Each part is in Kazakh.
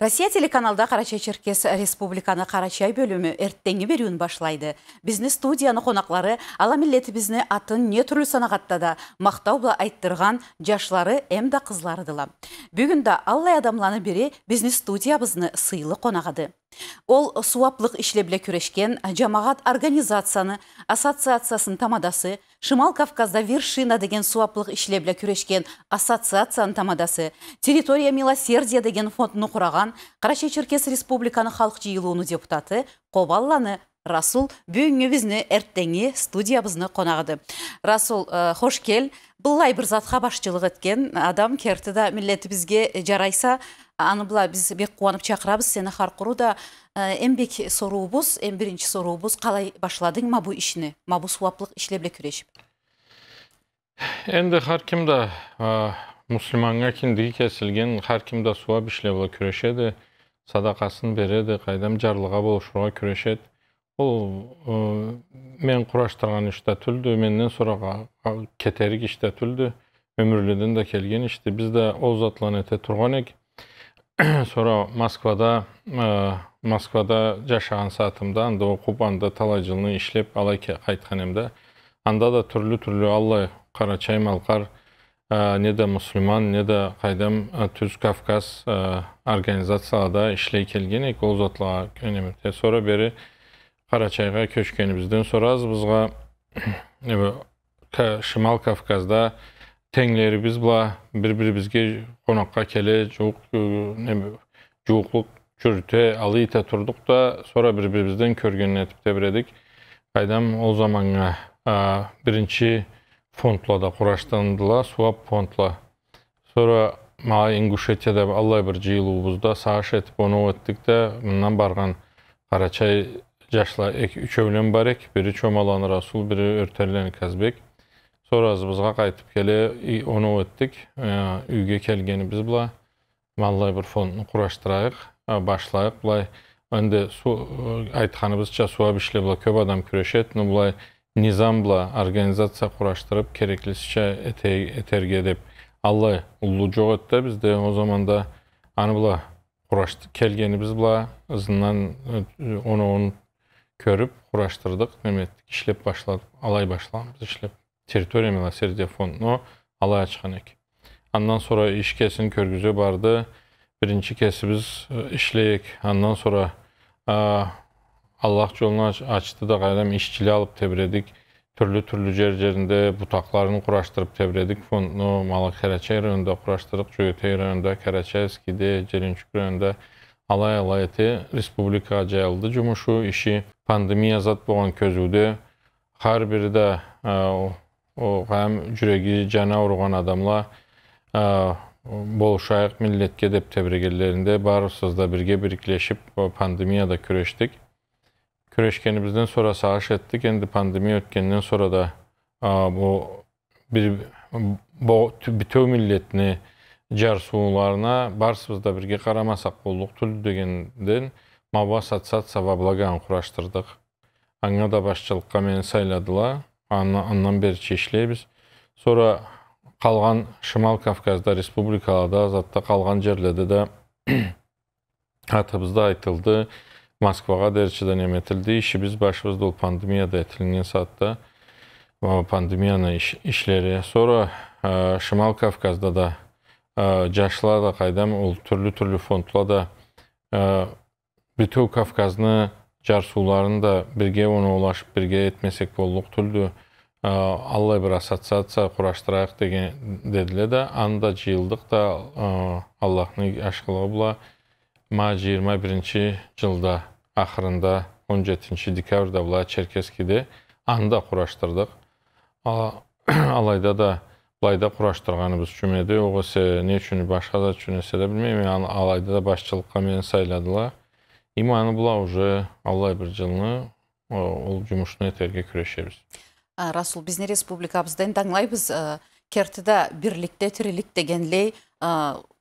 Россия телеканалда Қарачай Черкес Республиканы Қарачай бөлімі әрттенгі беруін башлайды. Бізні студияны қонақлары ала милеті бізні атын не түрлі санағатта да мақтау бұла айттырған жашлары әмді дыла. Бүгінді аллай адамланы бере бізні студия бізні сыйлы қонағады. Ол суаплық ішлебіле күрешкен жамағат организацияны, ассоциациясын тамадасы, Шымал Кавказда вершина деген суаплық ішлебіле күрешкен ассоциацияны тамадасы, территория милосердия деген фондны құраған Қарашай Черкес Республиканы халық жиылуыны депутаты Қобалланы Расул бүгінгі әрттенге студия студиябызны қонағыды. Расул, хош кел. Бұлай бір затқа башчылық еткен адам керті да жарайса, аны былай біз бек қуанып чакырабыз сені харкуруда эң ә, бек сурообуз эң биринчи сурообуз қалай башладыңма бул ишини мына бул сууаптык иши эле күрөшүп энди har kim да ә, мусулманга киндиги кесилген har kim да сууап иштеп эле күрөшөдү садакасын береди кайдам жарлыга бул ә, мен кураштырган иш да түлдү менден сурага кетерик иш да түлдү де да келген ишти биз да ооз турган sonra москвада Moskvada жашаган саатымда анда окуп анда талай жылны иштеп алай анда да түрлі-түрлі аллай кара қар, не да мусульман не да кайдам түз кавказ организацияда ішлей келген эки ол затларга эне sonra бери кара чайга көчкөнүбүздөн sonra шымал кавказда e, tenglerimiz bula bir-birimizge konakka kele çok neme jokluk jürüte alyta turduk da sonra bir-birimizden körgön etip tebiredik. Kaydam o zamanga birinci фондла да кураштандыла, суап фондла. Sonra мага Ингушетияда аллай бир жыйылуубузда сааш этип оноо эттик да, мындан барган Карачай жашлар экөө бар эк, бири Чомалан Расул, бири Өртөрлен Казбек. Sonra To'rozimizga qaytib kelib uy o'nib o'tdik uyga e, biz bilan manlay bir fondni qurashtiraylik e, boshlaylik bulay endi suv e, aytganimizcha suabishli bilan ko'p odam kurashadi ну bulay nizom bilan organizatsiya qurashtirib keraklicha eterga deb allay ullu jo'g'atda bizda o zaman zamonda ani bilan qurashdi kelganimiz bilan izidan o'n o'n ko'rib qurashtirdik nima etdik ishlab boshladik alay boshlamiz ishlab территориями Ласердия фондуну ала ачкан эки андан sonra иш кесин көргүзө барды биринчи кесибиз иштейик андан sonra аллах жолуна ачты да кайра эми ишчиле алып тебиредик түрлү түрлү жер жеринде бутактарын кураштырып тебиредик фондуну малы карачай районунда кураштырдык жөөтөй районунда карачаевскийде желенчук районунда алай алай эти республикага жайылды жумушу иши пандемия зат болгон көзүүдө ар бир да о жүрегі жаңа ауырған адамла болшайық milletке деп тәбіргелерінде барысыз бірге біріклешіп пандемияда күрештік бізден сонра сағаш еттік енді пандемия өткеннен сонра да ә, бұл бітеу милләтіне жарсуларына бірге қарамасақ болдық түл дегенден мава ассоциация во благо құраштырдық аңа да басшылыққа сайладыла. andan, andan beri ki işləyib. Sonra qalğan Şimal Qafqazda, Respublikalarda, Azadda qalğan cərlədə də hatımızda aytıldı. Moskvağa dərçidən emetildi. İşi biz başımızda o pandemiyada etilən saatda pandemiyanın iş, işləri. Sonra ə, e, Şimal Qafqazda da e, Caşlar da qaydam türlü-türlü fondla da ə, e, bütün Qafqazını жарышууларын бірге бирге олашып бірге етмесек этмесек түлді. ал бір бир ассоциация кураштырайык деген деди да анда жыйылдык да аллахтын ашкылыгы була Ма жыйырма биринчи жылда ақырында, 17 жетинчи декабрда бұла, черкесскийде анда кураштырдык алайда да былайда кураштырганыбыз біз огсе эмне үчүн башка үшін үчүн эсе да билбейм алайда да башчылыкка сайладылар иманы была уже Аллай бір жылны ол жумушуна терге күрөшөбүз расул республика республикабызда энди аңлайбыз э, кертида бирликте тирилик дегенлей э,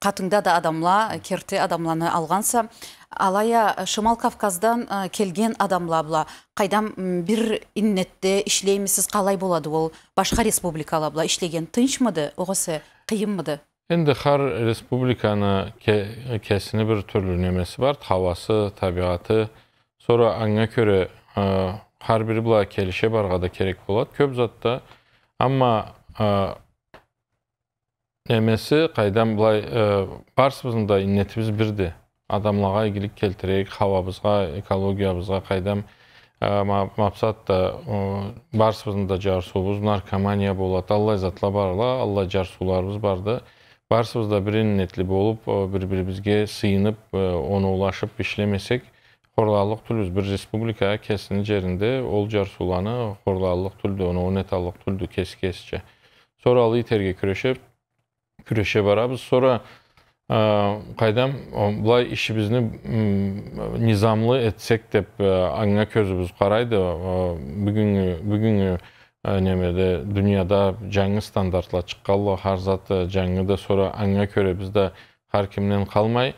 қатыңда да адамла керти адамланы алғанса алая э, шымал кавказдан келген адамла бұла, қайдан бір иннетте ішлеймісіз қалай болады ол башка республикала була иштеген тынчмыды огосе қиынмыды İndi hər respublikanı ke kəsini bir türlü nemesi var. Havası, tabiatı, sonra ona görə ə, hər biri bula kelişə barğada kerak bolad. Köp zətdə amma ə, nüməsi qaydan bulay barsımızın da innetimiz birdir. Adamlığa igilik keltirək, havamızğa, ekologiyamızğa qaydan maqsad da barsımızın da carsuvuz, narkomaniya bolad. Allah izatla barla, Allah carsularımız bardır. Barımızda birin netlib olub, e, bir-birimizə sıyınıb, e, ona ulaşıb işləməsək, xorlallıq tülüz. Bir respublika kəsinicerində olcar sulanı xorlallıq tüldü, ona netallıq tüldü kes-kescə. Sonra alı tergi küreşə, küreşə barabız. Sonra ə, e, qaydam, bulay işimizni nizamlı etsək deyib, anına közümüz qaraydı. Bugünkü, bugünkü немеде дүнияда жаңы стандартлар чыкканлы ғой заты жаңы да сора аңа көре бизде ар қалмай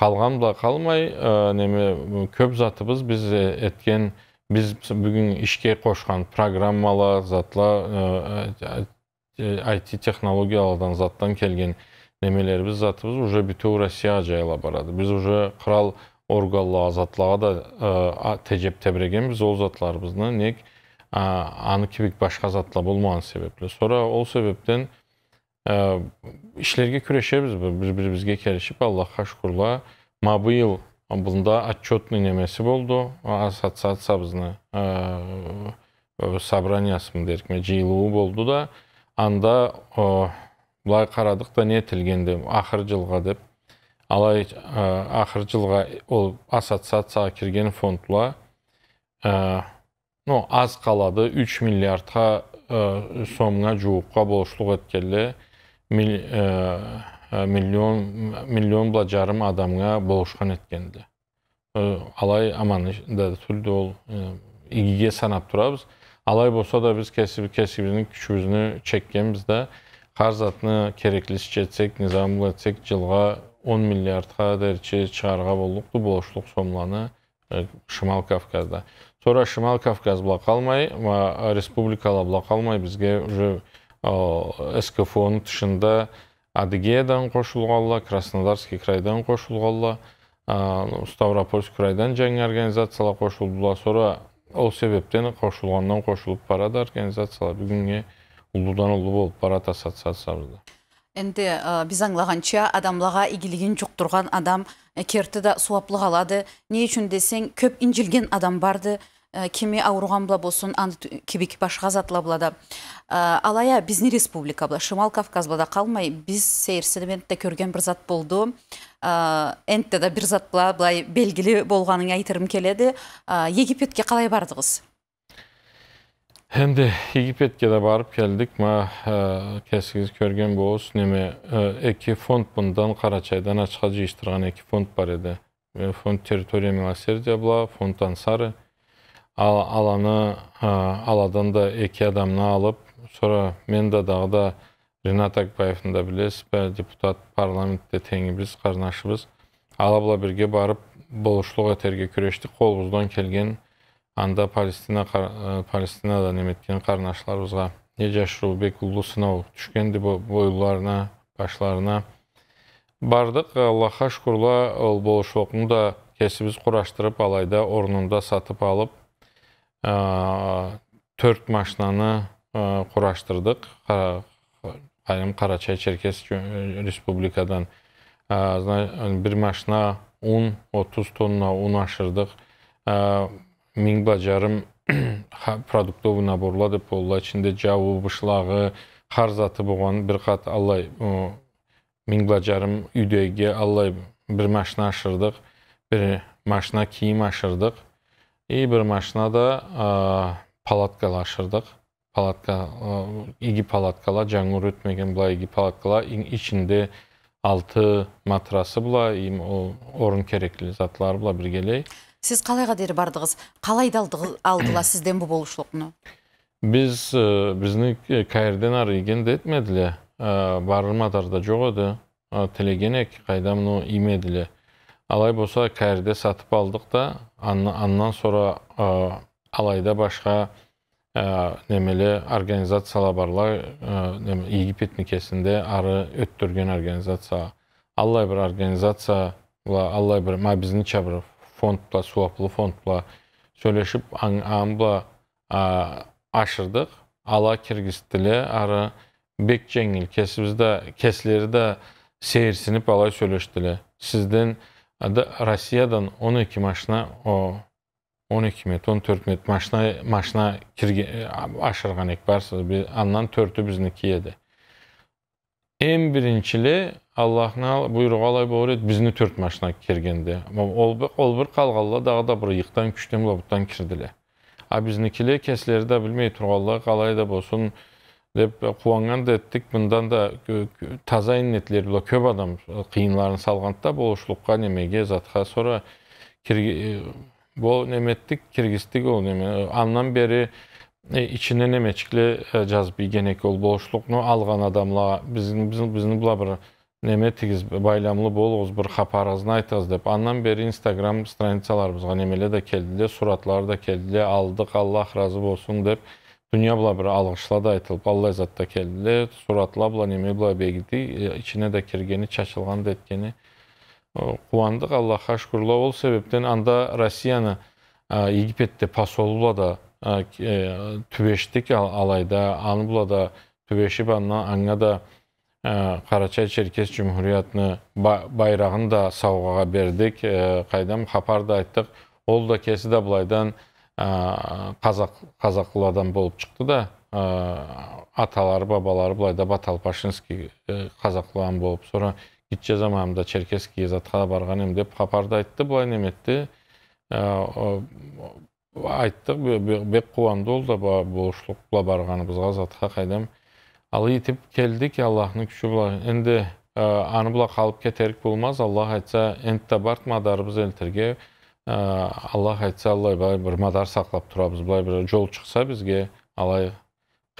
қалған да ә, неме көп затыбыз біз еткен біз бүгін ішке қошқан программалар затлар IT э, э, технологиялардан заттан келген немелерибиз затыбыз уже бүтін россияға жайыла барады біз уже құрал органлы азатлага да э, тежеп тебірегенбіз ол затларымызды нек аны кебек башка заттар болмаган себепле Сора ол себептен ишлерге күрөшөбүз бир бирибизге келишип аллахка шүкүрлар мабыйыл бунда отчетный немеси болду ассоциациябыздын собраниясы мындай жыйылуу болду да анда былай карадык да не тилгенде деп акыр жылга деп алай акыр жылга ол ассоциацияга кирген фондла ну, аз қалады 3 миллиардқа ә, сомға жуыққа болышлық еткелі мил, ә, миллион миллион бұла жарым адамға болышқан еткенді алай аман да түлді ол санап тұрабыз алай болса да біз кәсіп кәсібінің күшімізді чеккенбіз да қар кереклісі жетсек низамлы етсек жылға 10 миллиардқа дәрче шығарға болдық болышлық сомланы шымал кавказда тура шымал кавказ қалмай республикалар бұла қалмай бізге уже ның тышында адыгеядан кошулгалла краснодарский крайдан кошулгалла ставропольский крайдан жаңа организациялар кошулдула ол себептен кошулгандан кошулуп барады организациялар бүгінге улуудан улуу болуп барат ассоциациямызда Әнді э, аңлағанша адамлаға игілігін жұқтырған адам э, керті да суаплық алады. Не үшін десең, көп инжилген адам барды, э, кеме ауырған бұла болсын, анды кебекі башыға затыла Алая, бізні республика бұла, Шымал Кавказ бұлада қалмай, біз сейірсеніментті көрген бір зат болды. Әнді да бір зат бұла, белгілі болғаның айтырым келеді. Египетке қалай бардығыз? Әнді Египетке да барып келдік, ма кәсігіз көрген болыз, неме, әкі фонд бұндан Қарачайдан ашқа жиыштырған әкі фонд бар еді. Фонд территория милосердия бұла, фонд ансары. аланы, аладан да әкі адамны алып, sonra мен да дағы да Ринат Акбаевтың да депутат парламентте теңіміз, қарнашыбыз. Алабыла бірге барып, болушылық әтерге күрештік, келген Anda Palestina, Palestinada Nemetkin qarnaşlar uzğa necə Şurubek Ullusunov düşkəndi boylarına, başlarına. Bardıq Allaha şükürlər bolşuluğunu da kəsibiz quraşdırıb alayda ornunda satıb alıb ə, 4 maşınanı ə, quraşdırdıq. Qayrım Qaraçay Çerkes Respublikadan ə, bir maşına un 30 tonna un aşırdıq. Ə, миnba жаrыm продуктовый наборлады деb ичhiнda жабу bishlаgi har заты bo'lгоn biр ка алай mиnba жаrыm үйдө алай бір маshина ашырдық, бір машhина киyим ашырдық. и bir машинада палаткала ашырдык палатка ии палаткалар өтмеген өмен бла палаткалар ичинде алты матрасы була орын кереклі затлары затлар бa сіз қалайға де бардығыз? қалай алдыла сізден бұл болушылықны біз э, біздің э, кайрден ары еген дәтмеділі. Э, барылмадарда жоқ Телеген әк қайда мұны алай болса кайрде сатып алдық та аннан сора алайда башқа немелі организациялар барла, египет ары өттірген организация аллай бір организация аллай бір мабизнича чабырып, фондла суаплы фондла сөйлешіп аңбла ашырдық ала киргиз тілі ары бек жеңил кесибизде де сейірсініп алай сөйлештілі Сіздің ады россиядан 12 машина о 12 мет 14 мет машина машина кирге ашырған ек барсыз аннан төрті бізнікі еді эң біріншілі эле аллахтын алай боло биздин төрт машина киргенде ол бір калганда дагы да бир ыйыктан күштен бұл кирди эле а биздики эле кәсілері да билбей да болсын деп қуанған да әттік, бұндан да таза иннетлер бұл көп адам қиынларын салғанда да болушлукка немеге затқа. Сора бұл неметтік киргиздик ол неме андан E, içinin neməcikli cəzbi genekol boşluqnu alğan adamla bizim bizim bizni bula bir nemetigiz baylamlı boluğuz bir xaparazınaytaz deyib. Andan beri Instagram stranisalarımızga nemələ də keldili, suratlar da keldili, aldıq, Allah razı olsun deyib. Dünya bula bir alğışla da aytılıb, Allah zat da keldili, suratla bula nemə bula begidi, e, içinə də kirgeni, çəkilğan detkeni. Quvandıq, Allah xaşkurla ol sebepdən anda Rusiyanı e, Yigipetdə pasolula da түбештік алайда анблада түбеші банна аңа да Қарачай Черкес Cumhuriyatını байрағын да сауғаға бердік қайдам xapar айттық Ол да кесі да бұлайдан қазақ, болып шықты да аталары, бабалары бұлайда Батал Пашинский қазақлыдан болып. Sonra кетче заманымда Черкесский барған деп хапарда айтты былай неметті. Айтты бек қуанды ол да болуштукла барғанымызға затқа қайдам. ал итип келдік, аллахтын күші былай энди аны була қалып кетерік болмас аллах айтса энтте бар мадарымыз элтерге аллах айтса аллай былай бір мадар сақлап турабыз былай бір жол шықса бізге, алай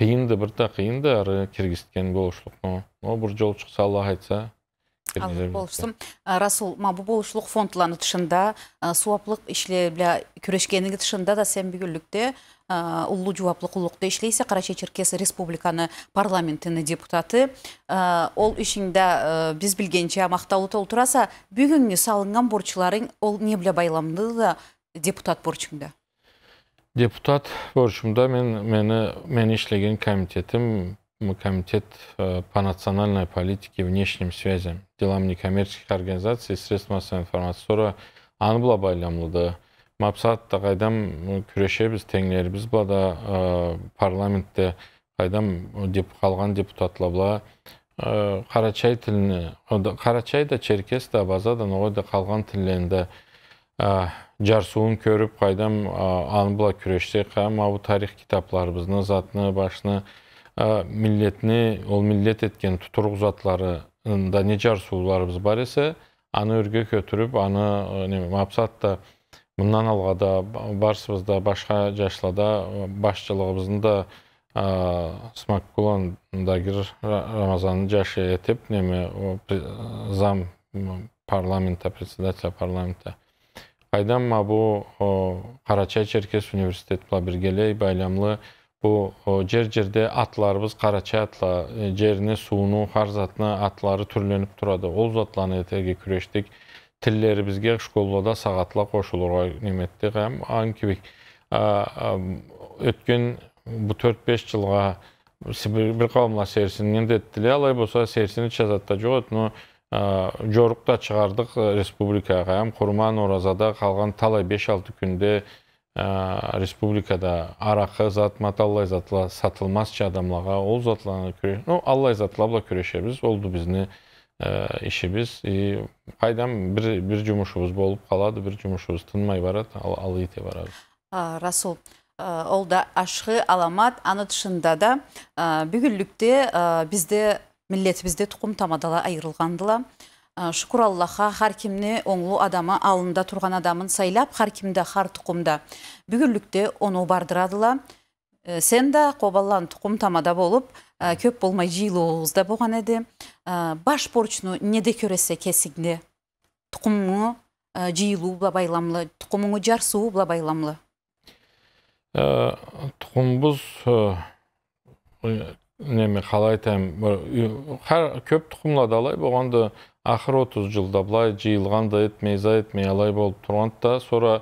қиынды, бір да әрі киргизкен жол шықса аллах айтса ма расул мабу болушлук фондыланы тышында суаплық ішілі біля күрешкениги тышында да сен бүгүнлүктө ұллу жуаплық куллукта карача черкес республиканы парламентіні депутаты ол ишиңде биз билгенче тол толтураса бүгінгі салынған борчыларын ол не біля байламды да депутат борчуңда депутат борчумда мен мени мен иштеген Комитет э, по национальной политике и внешним связям, делам некоммерческих организаций и средств массовой информации Сора аныбла байламлыды. Мапсат та қайдам күрешебіз, теңлеріміз блада э, парламентте қайдам деп қалған депутатлабла Қарачай э, тіліне, Қарачай да Черкес да, База да қалған тілінде жарсуын көріп қайдам аныбла күрешсе қа. Мау тарих китапларыбызны, затны, Ә, милletini ол миллет еткен тургузатларында не жарсууларыбыз бар эсе аны өргө көтүрүп аны неме мақсатта мындан алгада барсыбызда башка жашларда башчылыгыбыздын да смакулон дагир рамазанды жашы этип неме зам парламента председателя парламента кайдан мабу карачай черкес университет биргелей байламлы Bu жер-жерде атларыбыз карача атла, жеріне, суыну, хар атлары түрленіп тұрады. Ол затланы етеге күрештік. Тілдерімізге школада сағатла қошылуға неметтік. Әм аңкебек. Өткен bu 4-5 жылға бір қауымла серсінен де алай болса серсіні чазатта жоқ но жорықта шығардық республикаға. Әм құрман оразада қалған талай 5-6 күнде ә, республикада арақы зат маталлай затла сатылмасча адамларға ол затланы күре ну аллай затла була күрешебиз олду бизни ә, э, ишибиз и пайдам бир бир жумушубуз болуп калады бир жумушубуз тынмай барат ал, ал барабыз расул э, ол да ашқы аламат аны тышында да ә, бүгүнлүктө бизде тұқым тукум тамадала айрылгандыла шүкір аллаха харкимни оңлу адамы алында турган адамын сайлап кимде хар тұқымда. бүгүнлүктө ону бардырадыла э, сен да кобаллан тукум тамада болып э, көп болмай жыйлообузда болгон эди баш борчну неде көресе кесігіне. тукумуңу жыйылуу э, була байламлы тукумуңу жарсуу байламлы тукумбуз неме қалай көп тұқымлады алай болғанда ақыры 30 жылда былай жиылған этмей за этмей алай болып турган да sonra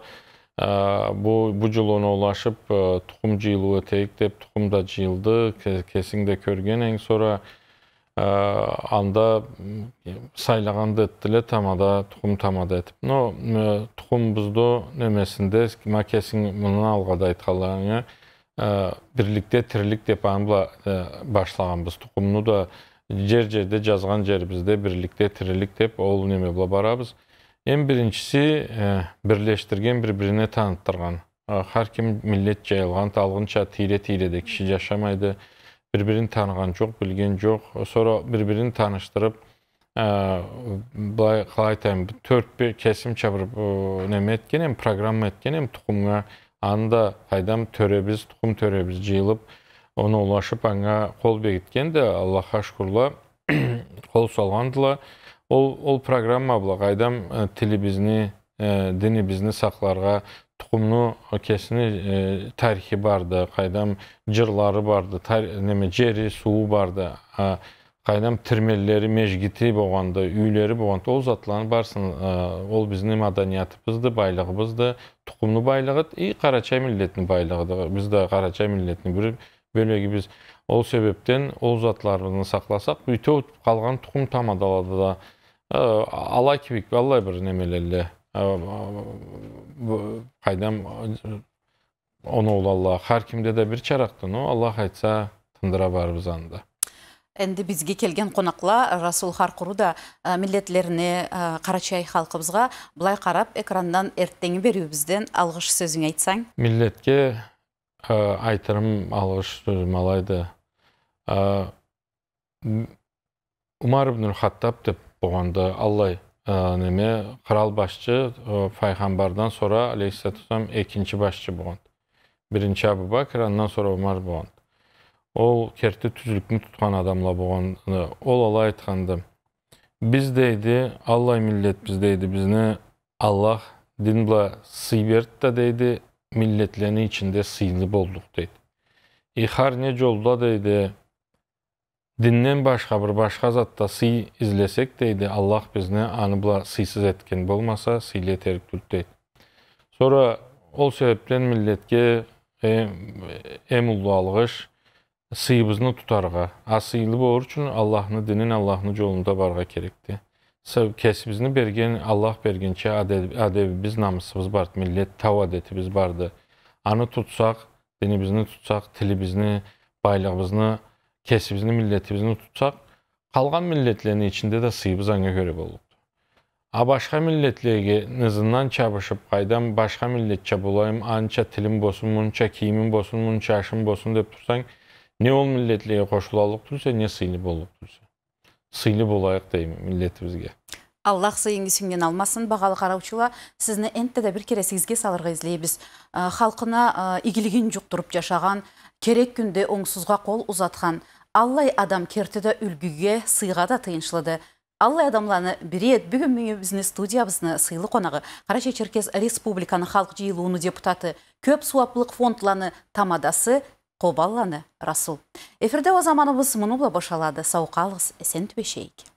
бұл бу э, тұқым тукум жыйылуу өтейік деп тұқым да жыйылды кесиңде көргенен sonra анда сайлаганды эттиле тамада тұқым тамада этип но тұқым тукумбузду немесинде мына алғада алгада айтканларыңа бірлікте тірлік деп аны э, башлағанбыз тукумну да жер жерде жазған жерибизде бирликте тирилик деп ол немеге барабыз ең биринчиси бирлештирген бири бирине тааныттырган ар ким millet жайылған талғынша тире тийреде киши жашамайды бири бирин тааныган жок билген жок соро бири бирин тааныштырып былай калай айтайын төрт кесим чабырып неме эткен эми программа эткен эми тукумга анда айдам төрөбүз тукум төрөбүз жыйылып оны олашып аңа қол бекіткен аллахқа шүкірлі қол салғандыла ол ол программа бұла қайдам телебізіне діні бізні сақларға тұқымны кесіні тарихи барды қайдам жырлары барды неме жері суы барды қайдам тірмелері межгіті болғанда үйлері болғанды ол затларны барсын ол біздің маданиятыбызды байлығымызды тұқымны байлығы и қарачай байлығы бізді қарачай милletінің бір бөлегі біз ол себептен ол затларын сақласақ өтіп қалған тұқым тамадалады да алай кибик алай бір немелерде қайдам оны ол алла һәр кімде де бір чарақты о алла айтса тындыра барыбыз анда Әнді бізге келген қонақла Расул Харқұру да милетлеріне қарачай халқыбызға былай қарап экрандан ертеңі беруі бізден алғыш сөзің айтсаң. Милетке Э, Айтырым алғыш сөзім алайда э, умар ибн хаттаб деп болғанда аллай э, неме қырал басшы пайғамбардан сора алейхисалату екінші басшы болған бірінші абу бәкір андан умар болған ол керті түзілікні тұтқан адамла болған ол алай айтқанда біз дейді аллай миллет біз дейді бізні аллах дин бұла сый берді да milletlerini içinde sığınıp olduk dedi. E har nece oldu dedi. Dinden başka bir başka zatta sıy izlesek dedi. Allah bizne anı bula sıysız etken olmasa sıyle terk tut dedi. Sonra o sebepten milletke e, emullu algış sıyыбызны tutarga. Asıylı boğur üçün Allah'ını dinin Allah'ını yolunda varga gerekti kəsbimizni bergen Allah bergen ki, biz ədəbimiz, namusumuz millet millət təvadətimiz bardı. Anı tutsaq, dinimizni tutsaq, tilimizni, baylığımızını, kəsbimizni, millətimizni tutsaq, qalğan millətlərin içində də sıyıbız ana görə olub. A başqa millətlərinizdən çabışıb qaydan başqa millətçə bulayım, anca tilim bosun, munca kiyimin bosun, munca aşım bosun deyib dursan, ne ol millətliyə qoşulalıb dursa, ne sıyılıb olub dursa. сыйлы болайық деймін милдетибизге аллах сыйыңы алмасын бағалы Қараучыла, сізні энтте де бир кересигизге салырға излейбіз ә, халқына ә, игілігін жұқтырып жашаған керек күнде оңсызға қол ұзатқан аллай адам де үлгіге сыйға да тыйыншылады аллай адамланы бірет бүгін міне біздің студиябыздың сыйлы қонағы қарашай черкес республиканы халық жыйылууну депутаты көп суаплық фондланы тамадасы Қобалланы, расул эфирде озаманыбыз мұнула бошалады сау қалыңыз әсен түбешейік